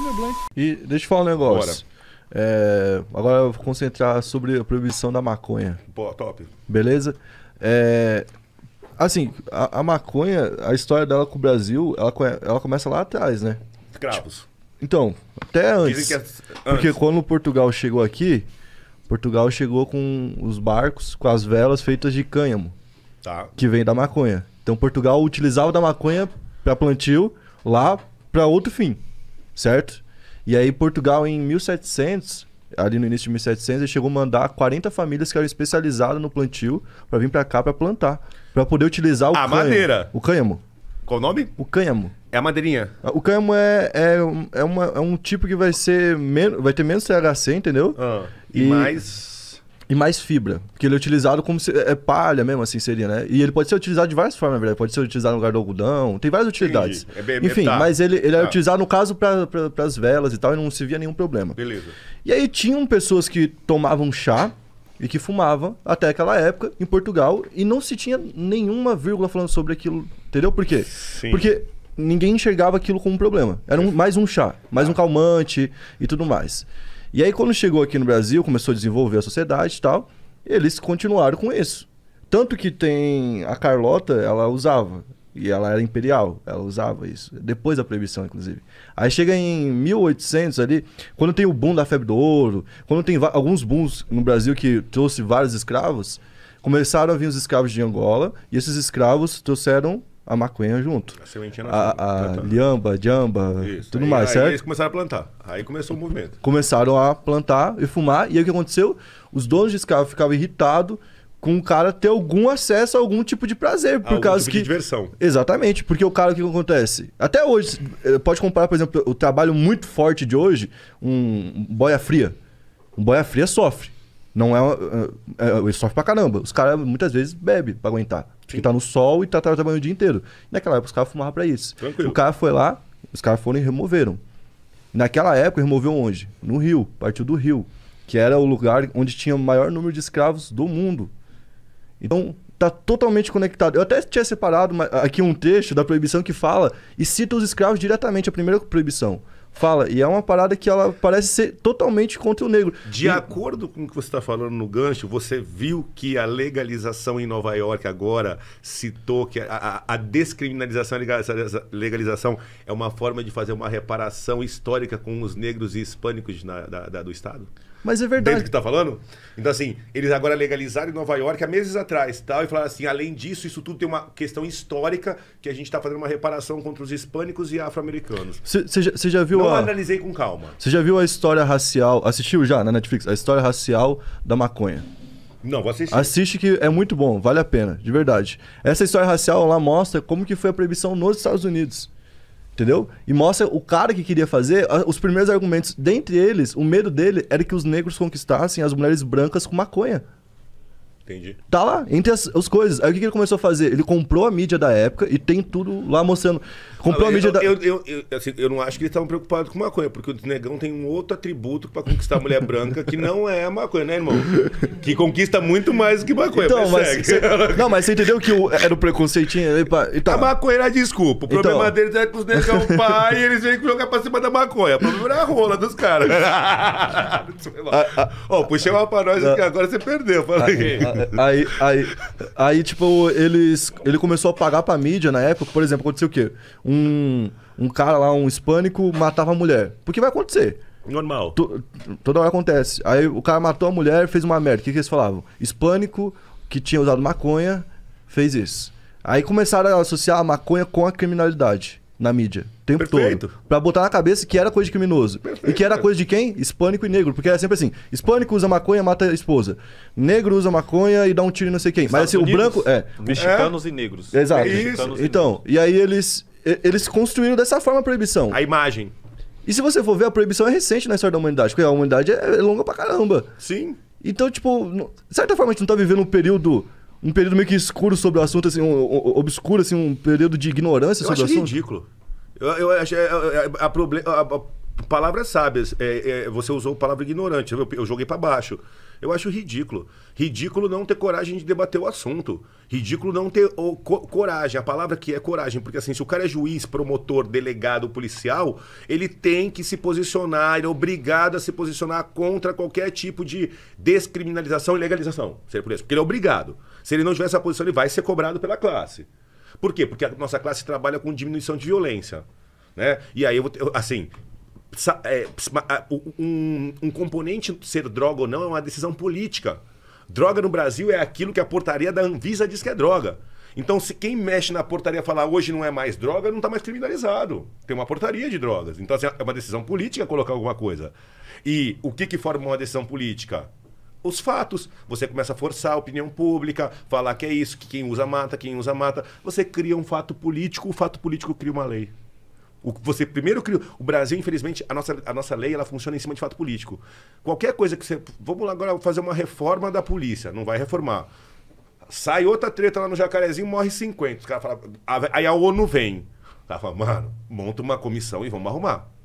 meu blank. E deixa eu falar um negócio. É, agora eu vou concentrar sobre a proibição da maconha. Pô, top. Beleza? É, assim, a, a, maconha, a história dela com o Brasil, ela, ela começa lá atrás, né? Escravos. Então, até antes, é antes. Porque quando Portugal chegou aqui, Portugal chegou com os barcos, com as velas feitas de cânhamo. Tá. Que vem da maconha. Então Portugal utilizava da maconha para plantio lá para outro fim certo? E aí Portugal em 1700, ali no início de 1700, ele chegou a mandar 40 famílias que eram especializadas no plantio para vir para cá para plantar, para poder utilizar o a ah, cânhamo. madeira. O cânhamo. Qual o nome? O cânhamo. É a madeirinha. O cânhamo é, é, é, uma, é um tipo que vai ser menos, vai ter menos THC, entendeu? Ah, e, e mais e mais fibra. Porque ele é utilizado como. Se, é, é palha mesmo, assim seria, né? E ele pode ser utilizado de várias formas, na verdade. Pode ser utilizado no lugar do algodão, tem várias utilidades. É bem, Enfim, tá. mas ele, ele é tá. é utilizado, no caso, para pra, as velas e tal, e não se via nenhum problema. Beleza. E aí tinham pessoas que tomavam chá e que fumavam até aquela época em Portugal e não se tinha nenhuma vírgula falando sobre aquilo, entendeu? Por quê? Sim. Porque ninguém enxergava aquilo como um problema. Era um, é. mais um chá, mais tá. um calmante e tudo mais. E aí, quando chegou aqui no Brasil, começou a desenvolver a sociedade e tal, eles continuaram com isso. Tanto que tem. A Carlota, ela usava. E ela era imperial, ela usava isso. Depois da proibição, inclusive. Aí chega em 1800 ali, quando tem o boom da febre do ouro, quando tem alguns booms no Brasil que trouxe vários escravos, começaram a vir os escravos de Angola, e esses escravos trouxeram a maconha junto. A sementinha na A, a tá, tá. liamba, jamba, isso. tudo aí, mais, aí certo? Aí eles começaram a plantar. Aí começou o movimento. Começaram a plantar e fumar. E aí o que aconteceu? Os donos de escravo ficavam irritados com o cara ter algum acesso a algum tipo de prazer. Por algum causa tipo que... de diversão. Exatamente. Porque o cara, o que acontece? Até hoje, eh, pode comparar, por exemplo, o trabalho muito forte de hoje, um boia fria. Um boia fria sofre. Não é, é ele sofre pra caramba. Os caras muitas vezes bebem pra aguentar. Sim. Que tá no sol e tá trabalhando o dia inteiro. Naquela época os caras fumavam pra isso. Tranquilo. O cara foi lá, os caras foram e removeram. Naquela época removeu onde? No Rio, partiu do Rio, que era o lugar onde tinha o maior número de escravos do mundo. Então, tá totalmente conectado. Eu até tinha separado aqui um texto da proibição que fala e cita os escravos diretamente, a primeira proibição fala. E é uma parada que ela parece ser totalmente contra o negro. De e... acordo com o que você está falando no gancho, você viu que a legalização em Nova York agora citou que a, a, a descriminalização e legalização é uma forma de fazer uma reparação histórica com os negros e hispânicos na, da, da, do Estado? Mas é verdade. Dentro que tá falando? Então, assim, eles agora legalizaram em Nova York há meses atrás, tal, e falaram assim, além disso, isso tudo tem uma questão histórica que a gente está fazendo uma reparação contra os hispânicos e afro-americanos. Você já, já viu Não a... analisei com calma. Você já viu a história racial... Assistiu já na Netflix? A história racial da maconha. Não, vou assistir. Assiste que é muito bom, vale a pena, de verdade. Essa história racial lá mostra como que foi a proibição nos Estados Unidos. Entendeu? E mostra o cara que queria fazer, os primeiros argumentos, dentre eles, o medo dele era que os negros conquistassem as mulheres brancas com maconha. Entendi. Tá lá, entre as, as coisas. Aí o que, que, ele começou a fazer? Ele comprou a mídia da época e tem tudo lá mostrando. Comprou a mídia eu, então, da. Eu, eu, eu, assim, eu, não acho que eles estavam preocupados com maconha, porque o negão tem um outro atributo para conquistar a mulher branca que não é a maconha, né, irmão? que conquista muito mais que maconha. Então, mas cê, não, mas você entendeu que o, era o preconceitinho. e então. A maconha era desculpa. O então. problema então... deles é que os negão pai e eles vêm jogar pra cima da maconha. O problema era a rola dos caras. Ó, oh, puxei uma pra nós, agora você perdeu. Fala aí aí, aí, aí, tipo, eles, ele começou a pagar pra mídia na época. Por exemplo, aconteceu o quê? Um, um cara lá, um hispânico, matava a mulher. Porque vai acontecer. Normal. To, toda hora acontece. Aí o cara matou a mulher, fez uma merda. O que, que eles falavam? Hispânico que tinha usado maconha fez isso. Aí começaram a associar a maconha com a criminalidade na mídia tempo Perfeito. todo. Pra botar na cabeça que era coisa de criminoso. Perfeito. E que era coisa de quem? Hispânico e negro. Porque era é sempre assim: hispânico usa maconha, mata a esposa. Negro usa maconha e dá um tiro e não sei quem. Estados Mas assim, o branco. É. Mexicanos é. e negros. É? Exato. então, e, aí eles, eles construíram dessa forma a proibição. A imagem. E se você for ver, a proibição é recente na história da humanidade, porque a humanidade é, é longa pra caramba. Sim. Então, tipo, de certa forma a gente não tá vivendo um período. Um período meio que escuro sobre o assunto, assim, um, um, obscuro, assim, um período de ignorância Eu sobre o assunto. Ridículo. Eu, eu acho. A, problem, a, a palavra sábia, é, é, você usou a palavra ignorante, eu, eu joguei para baixo. Eu acho ridículo. Ridículo não ter coragem de debater o assunto. Ridículo não ter co coragem. A palavra que é coragem, porque assim, se o cara é juiz, promotor, delegado, policial, ele tem que se posicionar, ele é obrigado a se posicionar contra qualquer tipo de descriminalização e legalização. Seria por isso, porque ele é obrigado. Se ele não tiver essa posição, ele vai ser cobrado pela classe. Por quê? Porque a nossa classe trabalha com diminuição de violência. Né? E aí, eu, vou, assim, é, um, um componente ser droga ou não é uma decisão política. Droga no Brasil é aquilo que a portaria da Anvisa diz que é droga. Então, se quem mexe na portaria falar hoje não é mais droga, não está mais criminalizado. Tem uma portaria de drogas. Então, assim, é uma decisão política colocar alguma coisa. E o que, que forma uma decisão política? os fatos. Você começa a forçar a opinião pública, falar que é isso, que quem usa mata, quem usa mata. Você cria um fato político, o fato político cria uma lei. O, você primeiro cria. O Brasil, infelizmente, a nossa, a nossa lei ela funciona em cima de fato político. Qualquer coisa que você. Vamos lá agora fazer uma reforma da polícia. Não vai reformar. Sai outra treta lá no Jacarezinho, morre 50. Os caras falam. Aí a ONU vem. cara fala, mano, monta uma comissão e vamos arrumar.